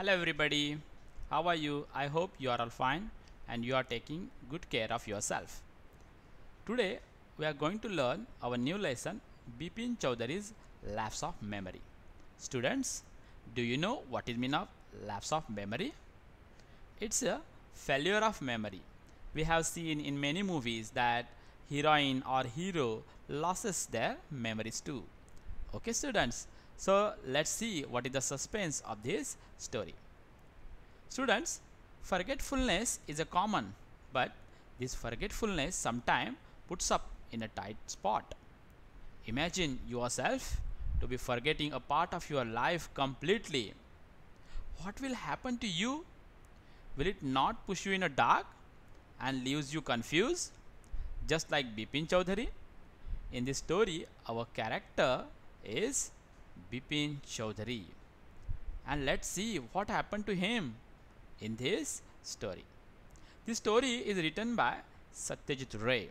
hello everybody how are you i hope you are all fine and you are taking good care of yourself today we are going to learn our new lesson bipin chowdhury's lapse of memory students do you know what is mean of lapse of memory it's a failure of memory we have seen in many movies that heroine or hero loses their memories too okay students so let's see what is the suspense of this story. Students, forgetfulness is a common, but this forgetfulness sometimes puts up in a tight spot. Imagine yourself to be forgetting a part of your life completely. What will happen to you? Will it not push you in a dark and leaves you confused? Just like Bipin Chaudhary. In this story, our character is Bipin Chaudhary. And let's see what happened to him in this story. This story is written by Satyajit Ray.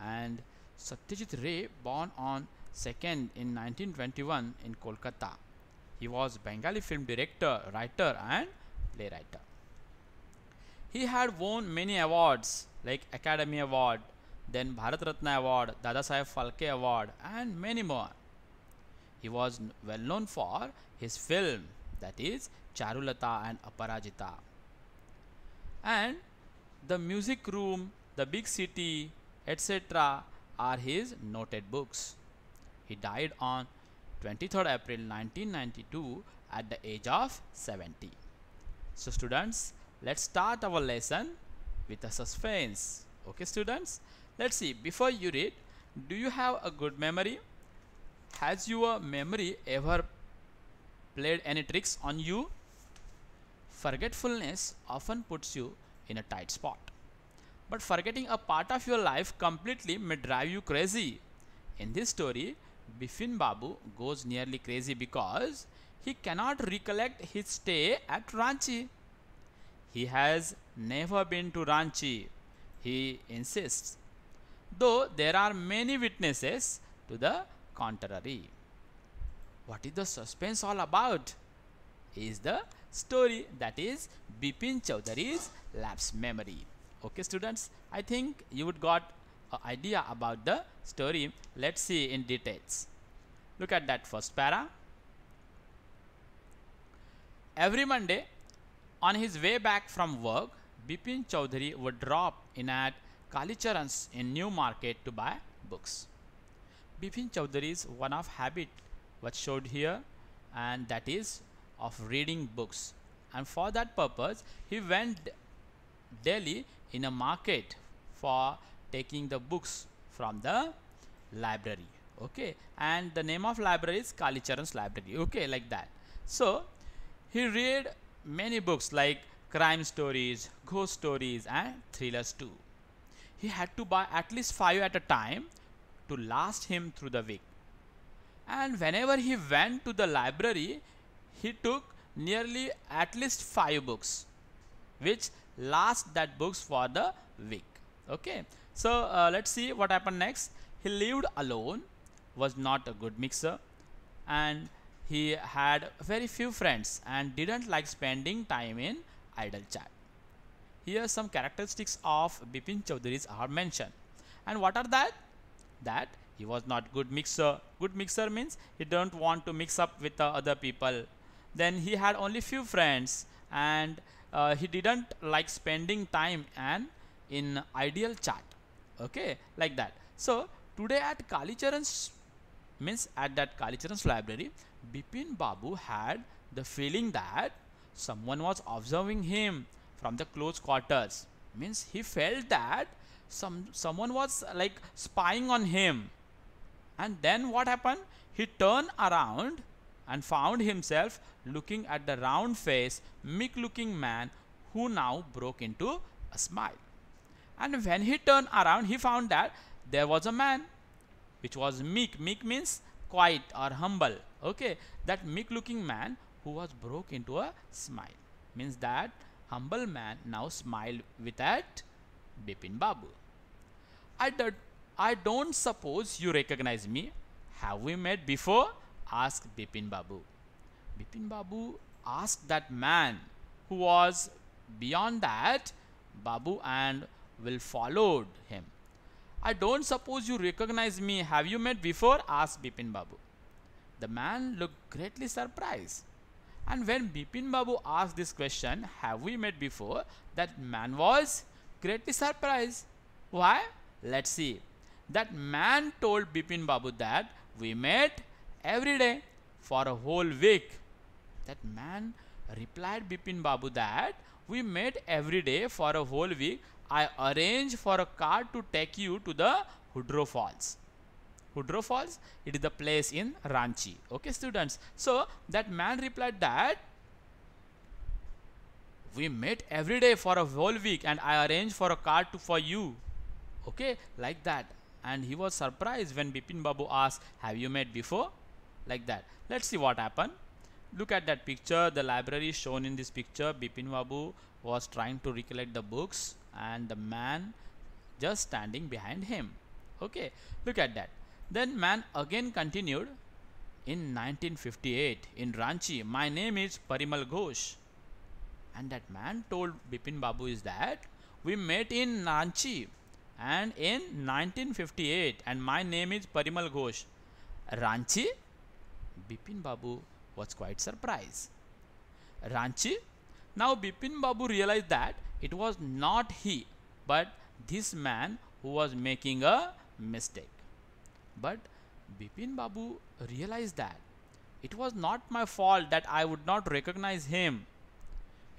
And Satyajit Ray, born on 2nd in 1921 in Kolkata. He was Bengali film director, writer and playwright. He had won many awards like Academy Award, then Bharat Ratna Award, Dada Phalke Award and many more. He was well known for his film that is Charulata and Aparajita. And the music room, the big city, etc. are his noted books. He died on 23rd April 1992 at the age of 70. So students, let's start our lesson with a suspense. Okay students, let's see before you read, do you have a good memory? has your memory ever played any tricks on you? Forgetfulness often puts you in a tight spot. But forgetting a part of your life completely may drive you crazy. In this story, Biffin Babu goes nearly crazy because he cannot recollect his stay at Ranchi. He has never been to Ranchi, he insists. Though there are many witnesses to the contrary. What is the suspense all about? Is the story that is Bipin Chowdhury's lapse memory. Okay students, I think you would got an idea about the story. Let's see in details. Look at that first para. Every Monday, on his way back from work, Bipin Chowdhury would drop in at Kalicharan's in New Market to buy books. Bipin Chowdhury's one of habit was showed here and that is of reading books and for that purpose he went daily in a market for taking the books from the library okay and the name of library is Kalicharan's library okay like that so he read many books like crime stories ghost stories and thrillers too he had to buy at least five at a time to last him through the week. And whenever he went to the library, he took nearly at least five books, which last that books for the week. Okay, so uh, let's see what happened next. He lived alone, was not a good mixer, and he had very few friends and didn't like spending time in idle chat. Here some characteristics of Bipin Chaudhary's are mentioned. And what are that? that he was not good mixer. Good mixer means he don't want to mix up with the uh, other people. Then he had only few friends and uh, he didn't like spending time and in ideal chat. Okay, like that. So today at Kalicharan's means at that Kalicharan's library, Bipin Babu had the feeling that someone was observing him from the close quarters. Means he felt that some someone was like spying on him and then what happened he turned around and found himself looking at the round faced meek looking man who now broke into a smile and when he turned around he found that there was a man which was meek meek means quiet or humble okay that meek looking man who was broke into a smile means that humble man now smiled with that Bipin Babu. I, do, I don't suppose you recognize me. Have we met before? asked Bipin Babu. Bipin Babu asked that man who was beyond that Babu and Will followed him. I don't suppose you recognize me. Have you met before? asked Bipin Babu. The man looked greatly surprised. And when Bipin Babu asked this question, have we met before? That man was greatly surprised. Why? Let's see. That man told Bipin Babu that we met every day for a whole week. That man replied Bipin Babu that we met every day for a whole week. I arranged for a car to take you to the Hudro Falls. Hudro Falls, it is the place in Ranchi. Okay, students. So that man replied that we met every day for a whole week and i arranged for a car to, for you okay like that and he was surprised when bipin babu asked have you met before like that let's see what happened look at that picture the library shown in this picture bipin babu was trying to recollect the books and the man just standing behind him okay look at that then man again continued in 1958 in ranchi my name is parimal ghosh and that man told Bipin Babu is that we met in Ranchi and in 1958 and my name is Parimal Ghosh. Ranchi? Bipin Babu was quite surprised. Ranchi? Now Bipin Babu realized that it was not he but this man who was making a mistake. But Bipin Babu realized that it was not my fault that I would not recognize him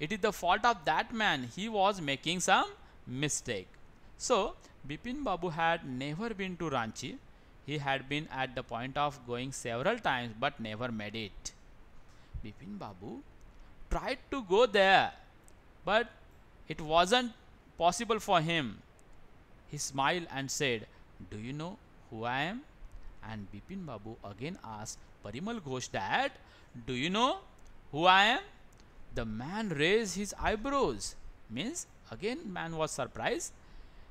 it is the fault of that man. He was making some mistake. So, Bipin Babu had never been to Ranchi. He had been at the point of going several times but never made it. Bipin Babu tried to go there but it wasn't possible for him. He smiled and said, Do you know who I am? And Bipin Babu again asked Parimal Ghosh that, Do you know who I am? The man raised his eyebrows. Means again man was surprised.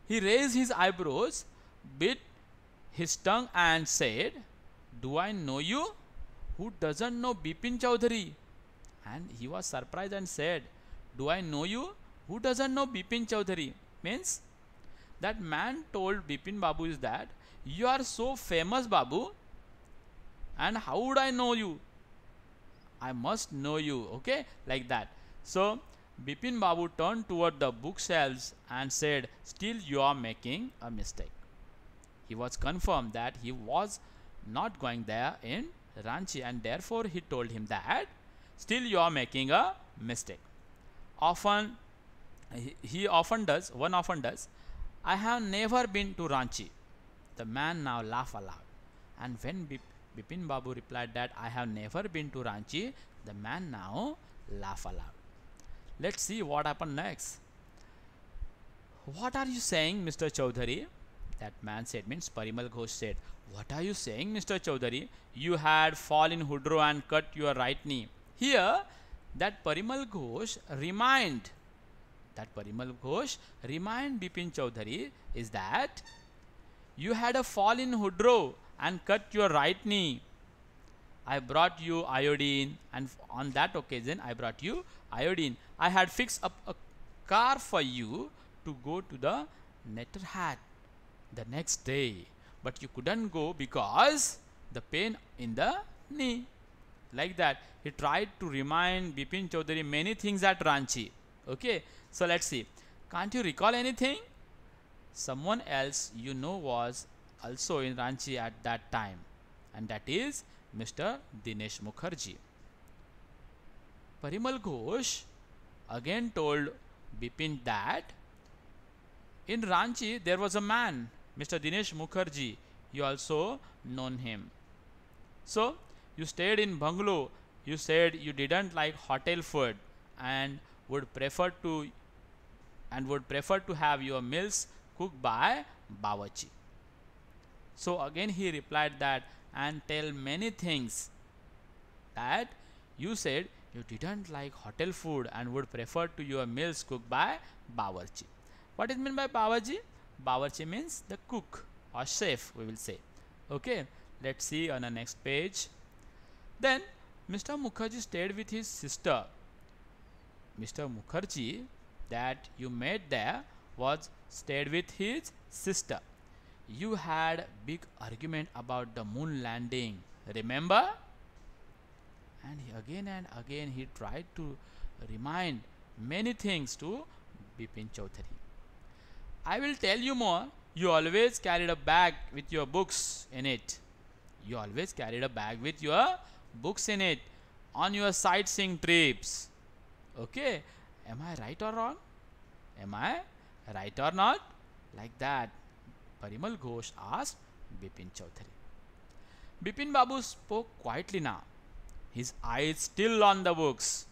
He raised his eyebrows, bit his tongue and said, Do I know you? Who doesn't know Bipin Chaudhary? And he was surprised and said, Do I know you? Who doesn't know Bipin Chaudhary? Means that man told Bipin Babu is that you are so famous Babu and how would I know you? I must know you, okay, like that. So Bipin Babu turned toward the bookshelves and said, Still, you are making a mistake. He was confirmed that he was not going there in Ranchi and therefore he told him that, Still, you are making a mistake. Often, he, often does, one often does, I have never been to Ranchi. The man now laughed aloud. And when Bipin. Bipin Babu replied that I have never been to Ranchi. The man now laughed aloud. Let's see what happened next. What are you saying, Mr. Chaudhary? That man said, means Parimal Ghosh said, What are you saying, Mr. Chaudhary? You had fall in Hudro and cut your right knee. Here, that Parimal Ghosh remind, that Parimal Ghosh remind Bipin Chaudhary is that you had a fall in Hudro and cut your right knee. I brought you iodine and on that occasion I brought you iodine. I had fixed up a car for you to go to the netter hat the next day but you couldn't go because the pain in the knee. Like that he tried to remind Bipin Chaudhary many things at Ranchi. Okay so let's see. Can't you recall anything? Someone else you know was also in Ranchi at that time and that is Mr. Dinesh Mukherjee. Parimal Ghosh again told Bipin that in Ranchi there was a man, Mr. Dinesh Mukherjee. You also known him. So you stayed in bungalow. You said you didn't like hotel food and would prefer to and would prefer to have your meals cooked by Bawachi. So again he replied that and tell many things that you said you didn't like hotel food and would prefer to your meals cooked by Bawarchi. What is meant by Bawarchi? Bawarchi means the cook or chef we will say. Okay, let's see on the next page. Then Mr. Mukherjee stayed with his sister. Mr. Mukherjee that you met there was stayed with his sister you had big argument about the moon landing remember and he again and again he tried to remind many things to Bipin Chaudhary. I will tell you more. You always carried a bag with your books in it. You always carried a bag with your books in it on your sightseeing trips. Okay, am I right or wrong? Am I right or not? Like that. Parimal Ghosh asked Bipin Chaudhary. Bipin Babu spoke quietly now, his eyes still on the books.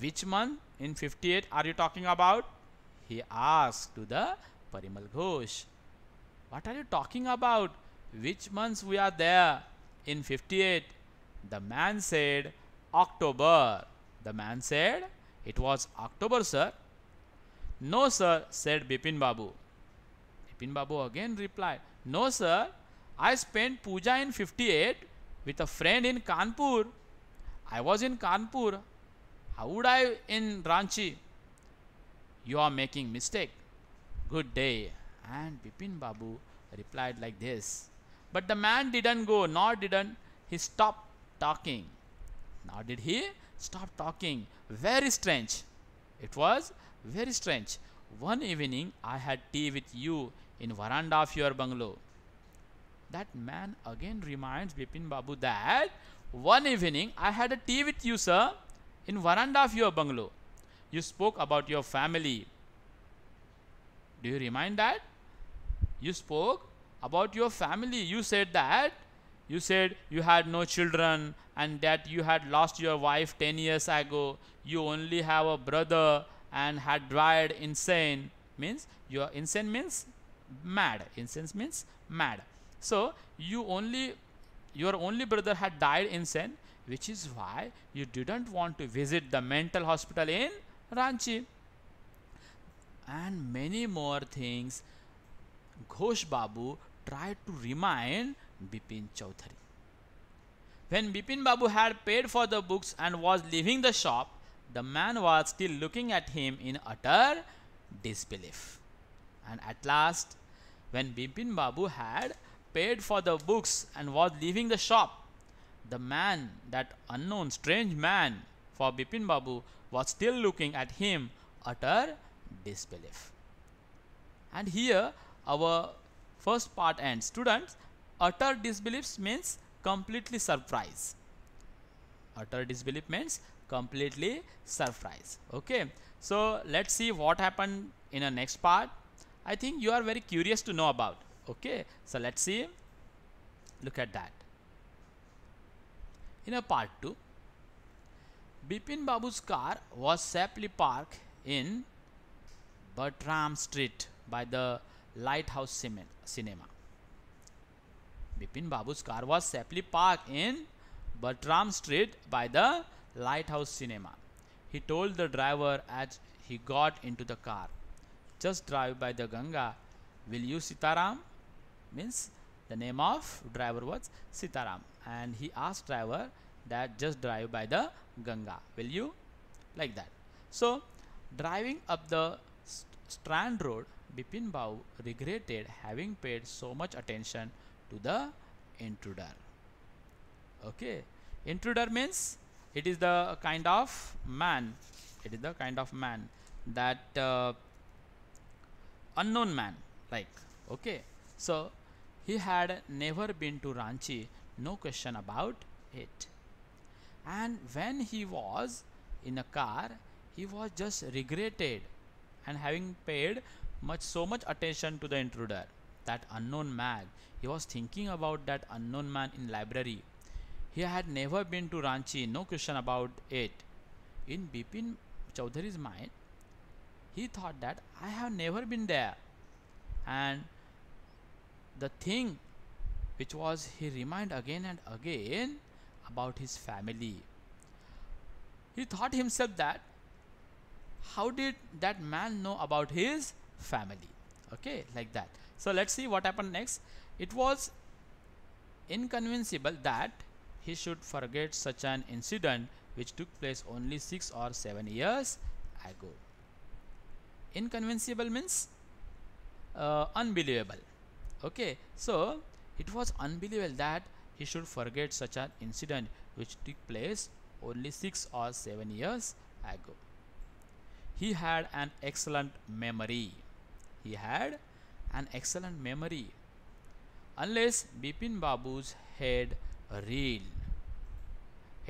Which month in 58 are you talking about? He asked to the Parimal Ghosh. What are you talking about? Which months we are there in 58? The man said, October. The man said, it was October, sir. No, sir, said Bipin Babu. Bipin Babu again replied, No sir, I spent puja in 58 with a friend in Kanpur. I was in Kanpur. How would I in Ranchi? You are making mistake. Good day. And Bipin Babu replied like this. But the man didn't go, nor didn't he stop talking. Nor did he stop talking. Very strange. It was very strange. One evening I had tea with you in veranda of your bungalow. That man again reminds Bipin Babu that one evening I had a tea with you, sir, in veranda of your bungalow. You spoke about your family. Do you remind that? You spoke about your family. You said that you said you had no children and that you had lost your wife 10 years ago. You only have a brother and had died insane. Means, your insane means mad incense means mad so you only your only brother had died insane, which is why you didn't want to visit the mental hospital in Ranchi and many more things Ghosh Babu tried to remind Bipin Chaudhary when Bipin Babu had paid for the books and was leaving the shop the man was still looking at him in utter disbelief and at last, when Bipin Babu had paid for the books and was leaving the shop, the man, that unknown strange man for Bipin Babu, was still looking at him utter disbelief. And here our first part ends. Students, utter disbelief means completely surprise. Utter disbelief means completely surprise. Okay. So let's see what happened in the next part. I think you are very curious to know about. Okay, so let's see. Look at that. In a part 2, Bipin Babu's car was safely parked in Bertram Street by the Lighthouse Cinema. Bipin Babu's car was safely parked in Bertram Street by the Lighthouse Cinema. He told the driver as he got into the car just drive by the Ganga. Will you Sitaram? Means the name of driver was Sitaram. And he asked driver that just drive by the Ganga. Will you? Like that. So driving up the st Strand Road, Bipin Bau regretted having paid so much attention to the intruder. Okay. Intruder means it is the kind of man. It is the kind of man that uh, unknown man like okay so he had never been to ranchi no question about it and when he was in a car he was just regretted and having paid much so much attention to the intruder that unknown man he was thinking about that unknown man in library he had never been to ranchi no question about it in bipin chowdhury's mind he thought that I have never been there. And the thing which was he reminded again and again about his family. He thought himself that how did that man know about his family? Okay, like that. So let's see what happened next. It was inconceivable that he should forget such an incident which took place only six or seven years ago inconvincible means uh, unbelievable okay so it was unbelievable that he should forget such an incident which took place only 6 or 7 years ago he had an excellent memory he had an excellent memory unless Bipin Babu's head reeled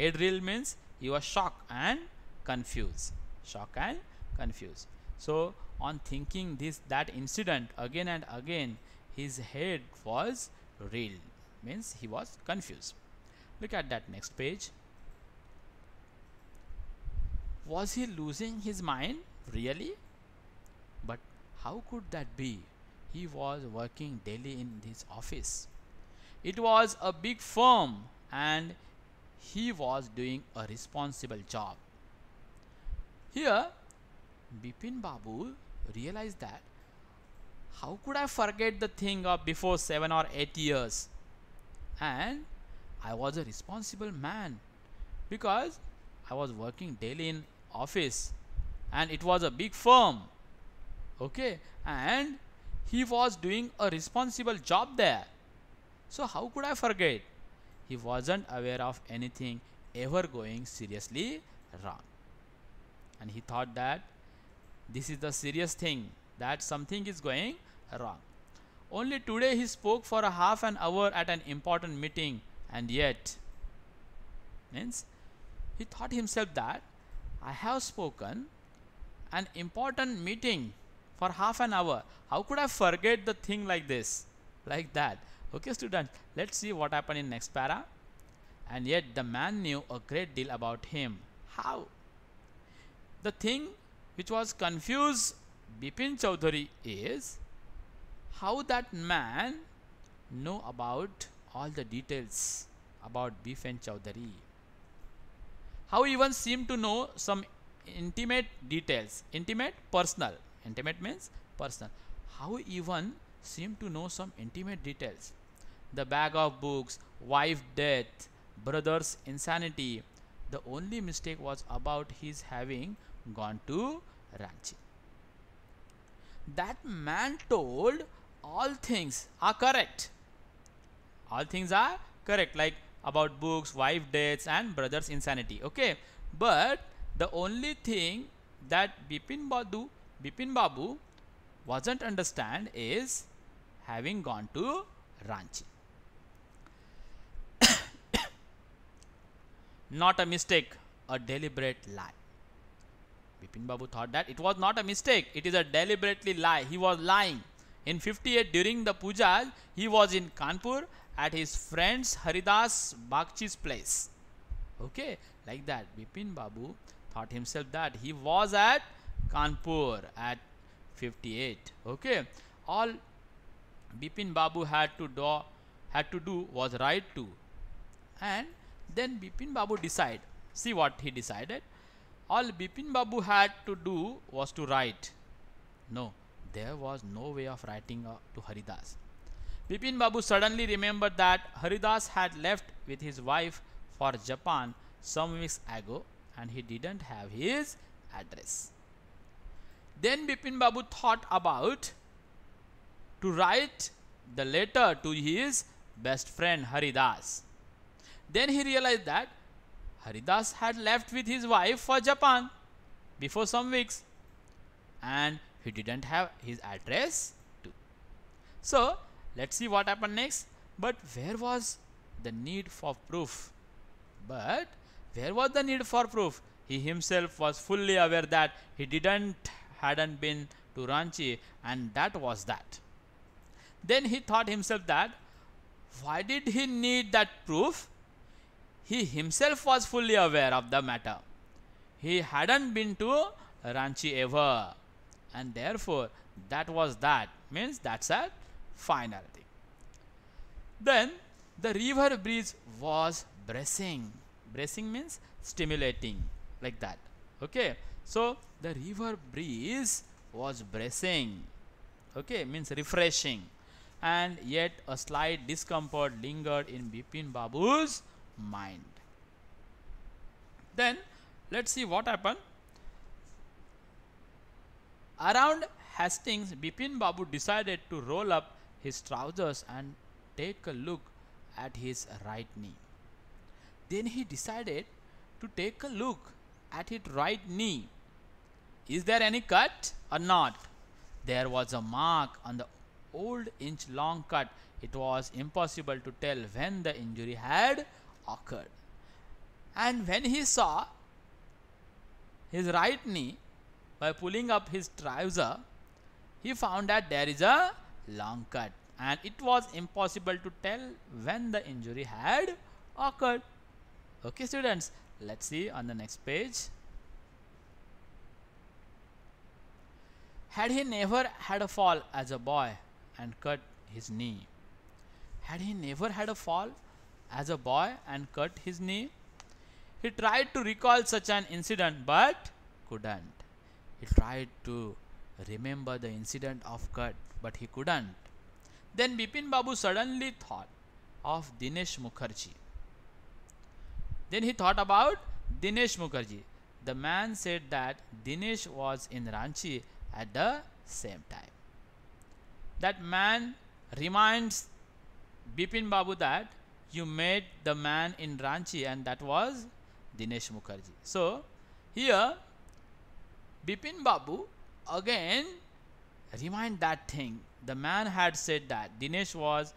head reel means he was shocked and confused shocked and confused so on thinking this that incident again and again his head was reeled means he was confused. Look at that next page. Was he losing his mind really? But how could that be? He was working daily in his office. It was a big firm and he was doing a responsible job. Here Bipin Babu realized that how could I forget the thing of before 7 or 8 years? And I was a responsible man because I was working daily in office and it was a big firm. Okay, and he was doing a responsible job there. So how could I forget? He wasn't aware of anything ever going seriously wrong. And he thought that this is the serious thing that something is going wrong. Only today he spoke for a half an hour at an important meeting and yet means he thought himself that I have spoken an important meeting for half an hour. How could I forget the thing like this? Like that. Okay students, let's see what happened in next para. And yet the man knew a great deal about him. How? The thing which was confused Bipin Chaudhary is how that man know about all the details about Bipin Chaudhary. How even seem to know some intimate details, intimate personal, intimate means personal. How even seem to know some intimate details. The bag of books, wife death, brother's insanity, the only mistake was about his having gone to Ranchi. That man told all things are correct. All things are correct, like about books, wife dates, and brother's insanity. Okay, but the only thing that Bipin Babu, Bipin Babu wasn't understand is having gone to Ranchi. not a mistake, a deliberate lie. Bipin Babu thought that it was not a mistake, it is a deliberately lie. He was lying. In 58 during the puja, he was in Kanpur at his friend's Haridas Bhakchi's place. Okay, like that. Bipin Babu thought himself that he was at Kanpur at 58. Okay, all Bipin Babu had to do had to do was write to and then Bipin Babu decide. See what he decided. All Bipin Babu had to do was to write. No, there was no way of writing uh, to Haridas. Bipin Babu suddenly remembered that Haridas had left with his wife for Japan some weeks ago and he didn't have his address. Then Bipin Babu thought about to write the letter to his best friend Haridas. Then he realized that Haridas had left with his wife for Japan before some weeks and he didn't have his address too. So let's see what happened next. But where was the need for proof? But where was the need for proof? He himself was fully aware that he didn't hadn't been to Ranchi and that was that. Then he thought himself that why did he need that proof he himself was fully aware of the matter. He hadn't been to Ranchi ever. And therefore, that was that. Means that's a finality. Then, the river breeze was bracing. Bracing means stimulating, like that. Okay. So, the river breeze was bracing. Okay, means refreshing. And yet a slight discomfort lingered in Bipin Babu's mind. Then let's see what happened. Around Hastings, Bipin Babu decided to roll up his trousers and take a look at his right knee. Then he decided to take a look at his right knee. Is there any cut or not? There was a mark on the old inch long cut. It was impossible to tell when the injury had occurred. And when he saw his right knee by pulling up his trouser, he found that there is a long cut and it was impossible to tell when the injury had occurred. Okay students, let's see on the next page. Had he never had a fall as a boy and cut his knee? Had he never had a fall as a boy and cut his knee. He tried to recall such an incident but couldn't. He tried to remember the incident of cut but he couldn't. Then Bipin Babu suddenly thought of Dinesh Mukherjee. Then he thought about Dinesh Mukherjee. The man said that Dinesh was in Ranchi at the same time. That man reminds Bipin Babu that you met the man in Ranchi and that was Dinesh Mukherjee. So here Bipin Babu again remind that thing. The man had said that Dinesh was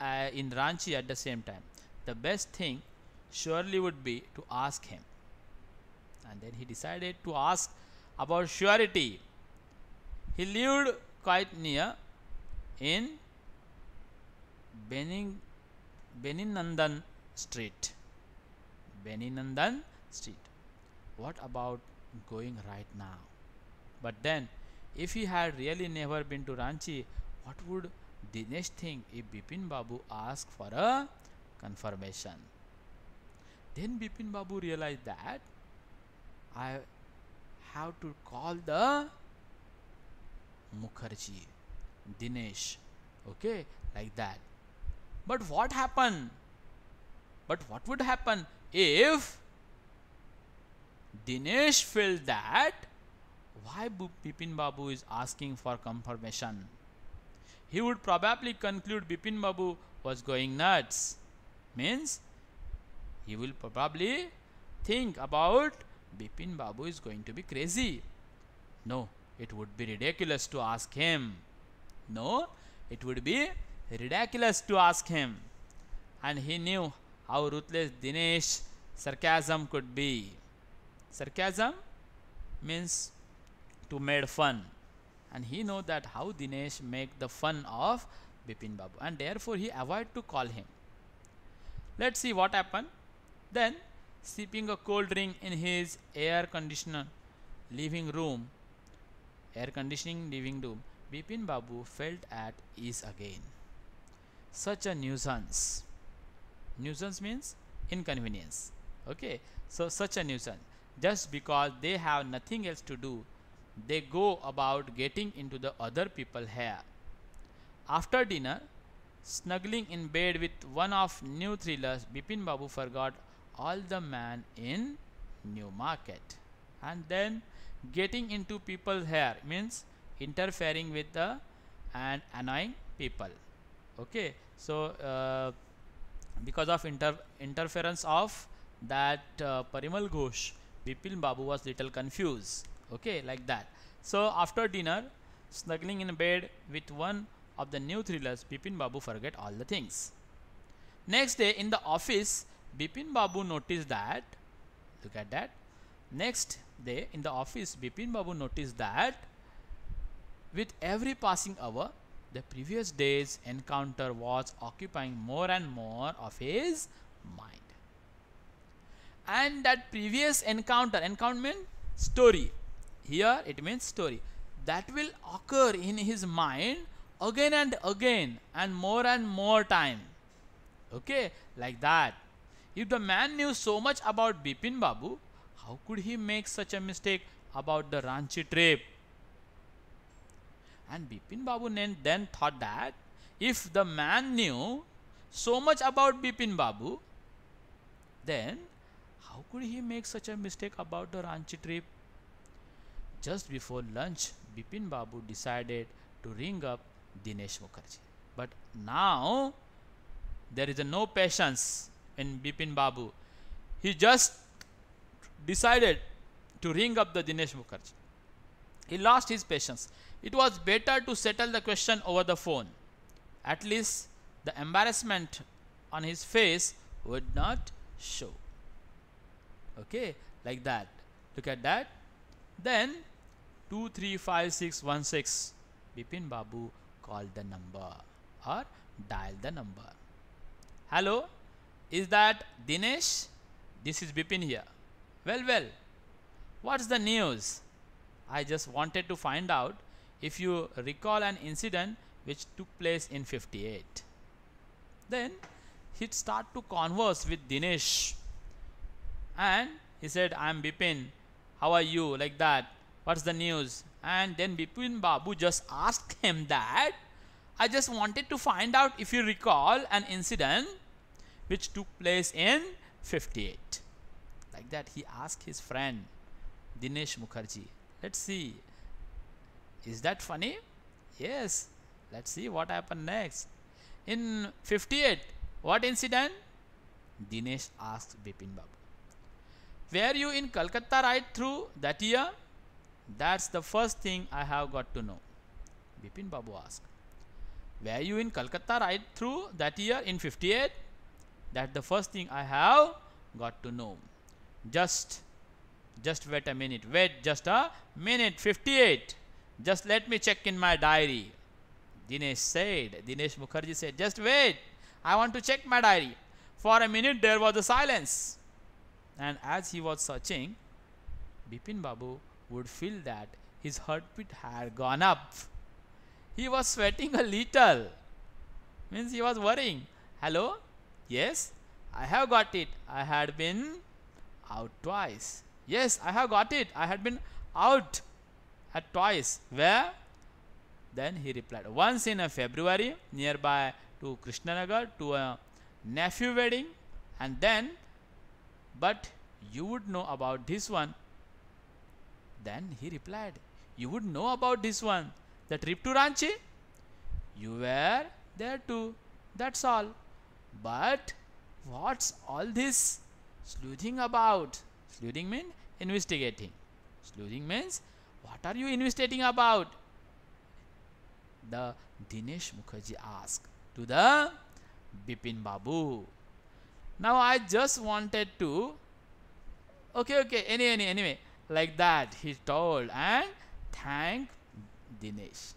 uh, in Ranchi at the same time. The best thing surely would be to ask him. And then he decided to ask about surety. He lived quite near in Benning Beninandan Street. Beninandan Street. What about going right now? But then, if he had really never been to Ranchi, what would the next thing if Bipin Babu asked for a confirmation? Then Bipin Babu realized that I have to call the Mukherjee, Dinesh, okay, like that. But what happen? But what would happen if Dinesh felt that why Bipin Babu is asking for confirmation? He would probably conclude Bipin Babu was going nuts. Means he will probably think about Bipin Babu is going to be crazy. No, it would be ridiculous to ask him. No, it would be ridiculous to ask him, and he knew how ruthless Dinesh's sarcasm could be. Sarcasm means to make fun, and he know that how Dinesh make the fun of Bipin Babu, and therefore he avoid to call him. Let's see what happened. Then, sipping a cold drink in his air conditioner living room, air conditioning living room, Bipin Babu felt at ease again such a nuisance nuisance means inconvenience okay so such a nuisance just because they have nothing else to do they go about getting into the other people hair after dinner snuggling in bed with one of new thrillers bipin babu forgot all the man in new market and then getting into people's hair means interfering with the and annoying people okay so uh, because of inter interference of that uh, Parimal Ghosh Bipin Babu was little confused okay like that so after dinner snuggling in bed with one of the new thrillers Bipin Babu forget all the things next day in the office Bipin Babu noticed that look at that next day in the office Bipin Babu noticed that with every passing hour the previous day's encounter was occupying more and more of his mind. And that previous encounter, encounter means story. Here it means story. That will occur in his mind again and again and more and more time. Okay, like that. If the man knew so much about Bipin Babu, how could he make such a mistake about the Ranchi trip? And Bipin Babu then thought that if the man knew so much about Bipin Babu, then how could he make such a mistake about the Ranchi trip? Just before lunch, Bipin Babu decided to ring up Dinesh Mukherjee. But now, there is no patience in Bipin Babu. He just decided to ring up the Dinesh Mukherjee. He lost his patience. It was better to settle the question over the phone. At least the embarrassment on his face would not show. Okay, like that. Look at that. Then 235616 Bipin Babu called the number or dialed the number. Hello, is that Dinesh? This is Bipin here. Well, well, what's the news? I just wanted to find out if you recall an incident which took place in 58. Then he started start to converse with Dinesh and he said, I'm Bipin, how are you? Like that, what's the news? And then Bipin Babu just asked him that, I just wanted to find out if you recall an incident which took place in 58. Like that, he asked his friend Dinesh Mukherjee let's see is that funny yes let's see what happened next in 58 what incident dinesh asked bipin babu were you in calcutta right through that year that's the first thing i have got to know bipin babu asked were you in calcutta right through that year in 58 that's the first thing i have got to know just just wait a minute wait just a minute 58 just let me check in my diary dinesh said dinesh mukherjee said just wait i want to check my diary for a minute there was a silence and as he was searching bipin babu would feel that his heartbeat had gone up he was sweating a little means he was worrying hello yes i have got it i had been out twice Yes, I have got it. I had been out at twice. Where? Then he replied, once in February nearby to Krishnanagar to a nephew wedding and then, but you would know about this one. Then he replied, you would know about this one, the trip to Ranchi? You were there too, that's all. But what's all this sleuthing about? sleuthing means investigating sleuthing means what are you investigating about the Dinesh Mukherjee asked to the Bipin Babu now I just wanted to okay okay any any anyway like that he told and thank Dinesh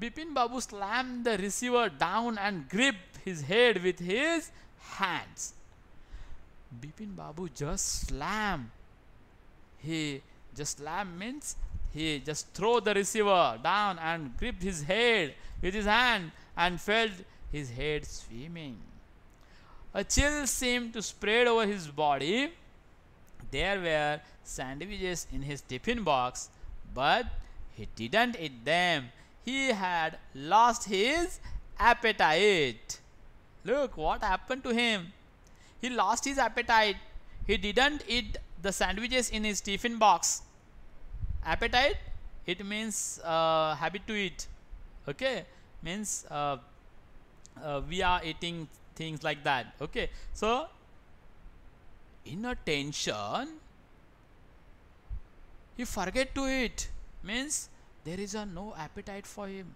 Bipin Babu slammed the receiver down and gripped his head with his hands Bipin Babu just slam. He just slam means he just throw the receiver down and gripped his head with his hand and felt his head swimming. A chill seemed to spread over his body. There were sandwiches in his tiffin box, but he didn't eat them. He had lost his appetite. Look what happened to him he lost his appetite. He didn't eat the sandwiches in his tiffin box. Appetite, it means uh, habit to eat. Okay, means uh, uh, we are eating things like that. Okay, so inattention, he forget to eat. Means there is a no appetite for him.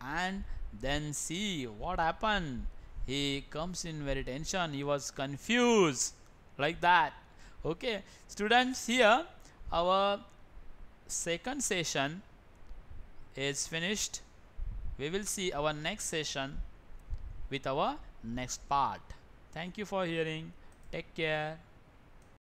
And then see what happened he comes in very tension he was confused like that okay students here our second session is finished we will see our next session with our next part thank you for hearing take care